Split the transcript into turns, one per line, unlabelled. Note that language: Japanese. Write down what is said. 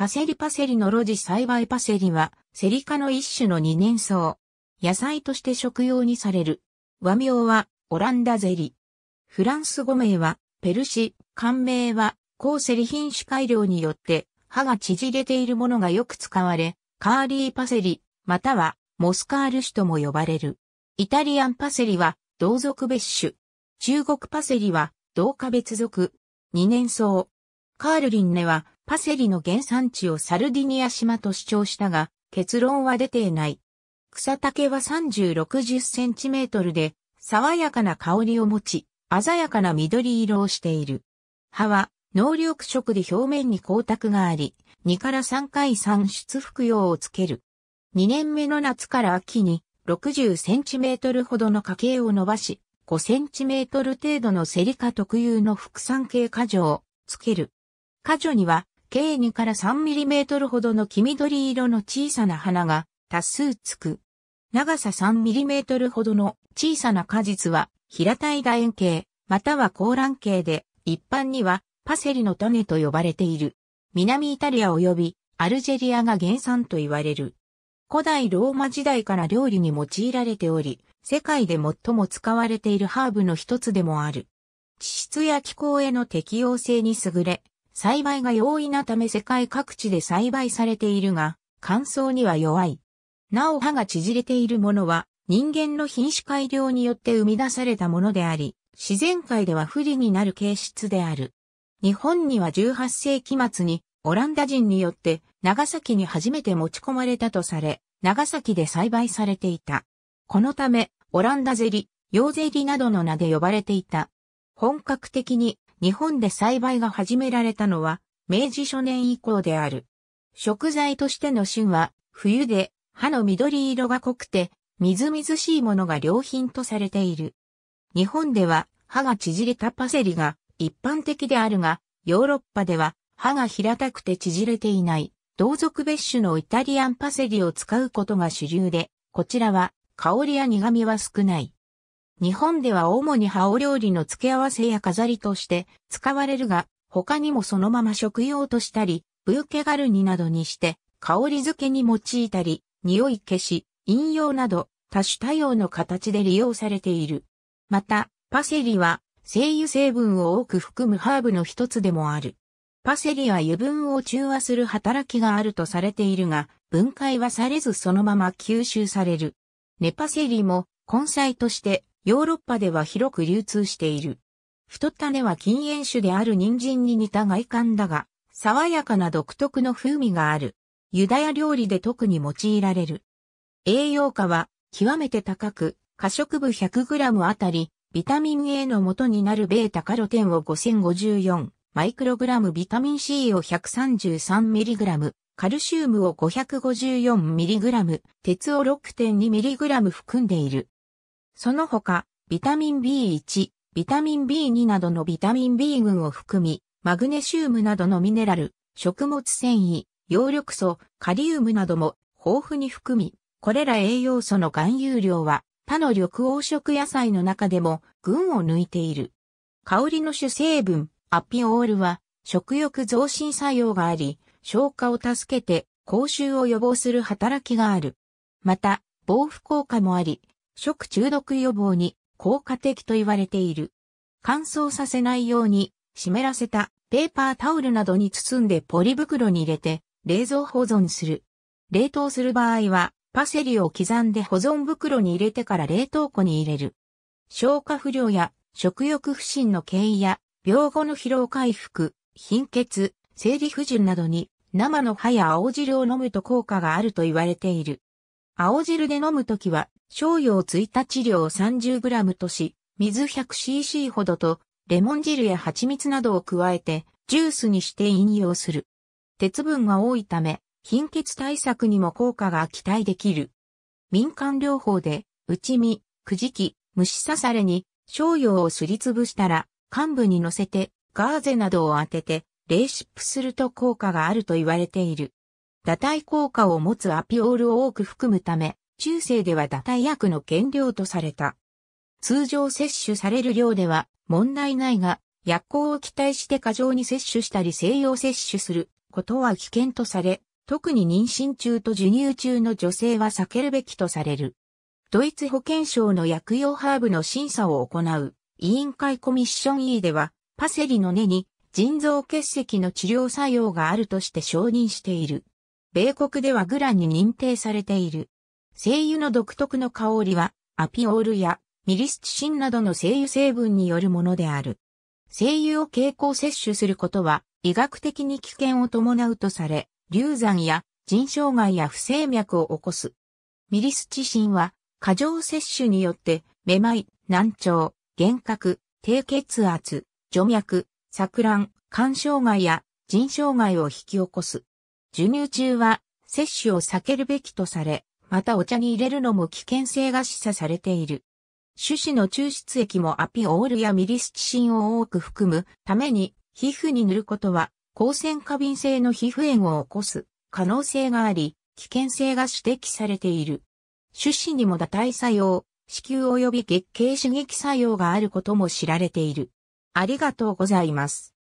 パセリパセリの露地栽培パセリは、セリ科の一種の二年草。野菜として食用にされる。和名は、オランダゼリ。フランス語名は、ペルシ、漢名は、コーセリ品種改良によって、葉が縮れているものがよく使われ、カーリーパセリ、または、モスカール種とも呼ばれる。イタリアンパセリは、同族別種。中国パセリは、同化別族。二年草。カールリンネは、パセリの原産地をサルディニア島と主張したが、結論は出ていない。草丈は3060センチメートルで、爽やかな香りを持ち、鮮やかな緑色をしている。葉は、能力色で表面に光沢があり、2から3回産出服用をつける。2年目の夏から秋に、60センチメートルほどの花計を伸ばし、5センチメートル程度のセリカ特有の副産系果樹をつける。果樹には計2から3トルほどの黄緑色の小さな花が多数つく。長さ3トルほどの小さな果実は平たい楕円形、または高卵形で、一般にはパセリの種と呼ばれている。南イタリア及びアルジェリアが原産と言われる。古代ローマ時代から料理に用いられており、世界で最も使われているハーブの一つでもある。地質や気候への適応性に優れ、栽培が容易なため世界各地で栽培されているが、乾燥には弱い。なお葉が縮れているものは、人間の品種改良によって生み出されたものであり、自然界では不利になる形質である。日本には18世紀末にオランダ人によって長崎に初めて持ち込まれたとされ、長崎で栽培されていた。このため、オランダゼリ、ヨーゼリなどの名で呼ばれていた。本格的に日本で栽培が始められたのは、明治初年以降である。食材としての旬は、冬で、葉の緑色が濃くて、みずみずしいものが良品とされている。日本では、葉が縮れたパセリが一般的であるが、ヨーロッパでは、葉が平たくて縮れていない、同族別種のイタリアンパセリを使うことが主流で、こちらは、香りや苦味は少ない。日本では主に葉お料理の付け合わせや飾りとして使われるが、他にもそのまま食用としたり、ブーケガルニなどにして、香り付けに用いたり、匂い消し、飲用など、多種多様の形で利用されている。また、パセリは、精油成分を多く含むハーブの一つでもある。パセリは油分を中和する働きがあるとされているが、分解はされずそのまま吸収される。ネパセリも根菜としてヨーロッパでは広く流通している。太った根は禁煙種である人参に似た外観だが、爽やかな独特の風味がある。ユダヤ料理で特に用いられる。栄養価は極めて高く、可食部 100g あたり、ビタミン A の元になる β カロテンを5054マイクログラム、ビタミン C を 133mg、カルシウムを 554mg、鉄を 6.2mg 含んでいる。その他、ビタミン B1、ビタミン B2 などのビタミン B 群を含み、マグネシウムなどのミネラル、食物繊維、葉緑素、カリウムなども豊富に含み、これら栄養素の含有量は他の緑黄色野菜の中でも群を抜いている。香りの主成分、アピオールは食欲増進作用があり、消化を助けて口臭を予防する働きがある。また、防腐効果もあり、食中毒予防に効果的と言われている。乾燥させないように湿らせたペーパータオルなどに包んでポリ袋に入れて冷蔵保存する。冷凍する場合はパセリを刻んで保存袋に入れてから冷凍庫に入れる。消化不良や食欲不振の経緯や病後の疲労回復、貧血、生理不順などに生の葉や青汁を飲むと効果があると言われている。青汁で飲むときは、商用1日量 30g とし、水 100cc ほどと、レモン汁や蜂蜜などを加えて、ジュースにして飲用する。鉄分が多いため、貧血対策にも効果が期待できる。民間療法で、打ち身、くじき、虫刺されに、醤油をすりつぶしたら、幹部に乗せて、ガーゼなどを当てて、冷湿布すると効果があると言われている。打体効果を持つアピオールを多く含むため、中世では打体薬の原料とされた。通常摂取される量では問題ないが、薬効を期待して過剰に摂取したり西洋摂取することは危険とされ、特に妊娠中と授乳中の女性は避けるべきとされる。ドイツ保健省の薬用ハーブの審査を行う委員会コミッション E では、パセリの根に腎臓結石の治療作用があるとして承認している。米国ではグラに認定されている。精油の独特の香りは、アピオールやミリスチシンなどの精油成分によるものである。精油を経口摂取することは、医学的に危険を伴うとされ、流産や腎障害や不整脈を起こす。ミリスチシンは、過剰摂取によって、めまい、難聴、幻覚、低血圧、除脈、錯乱、肝障害や腎障害を引き起こす。授乳中は摂取を避けるべきとされ、またお茶に入れるのも危険性が示唆されている。種子の抽出液もアピオールやミリスチシンを多く含むために皮膚に塗ることは抗線過敏性の皮膚炎を起こす可能性があり、危険性が指摘されている。種子にも打体作用、子宮及び月経刺激作用があることも知られている。ありがとうございます。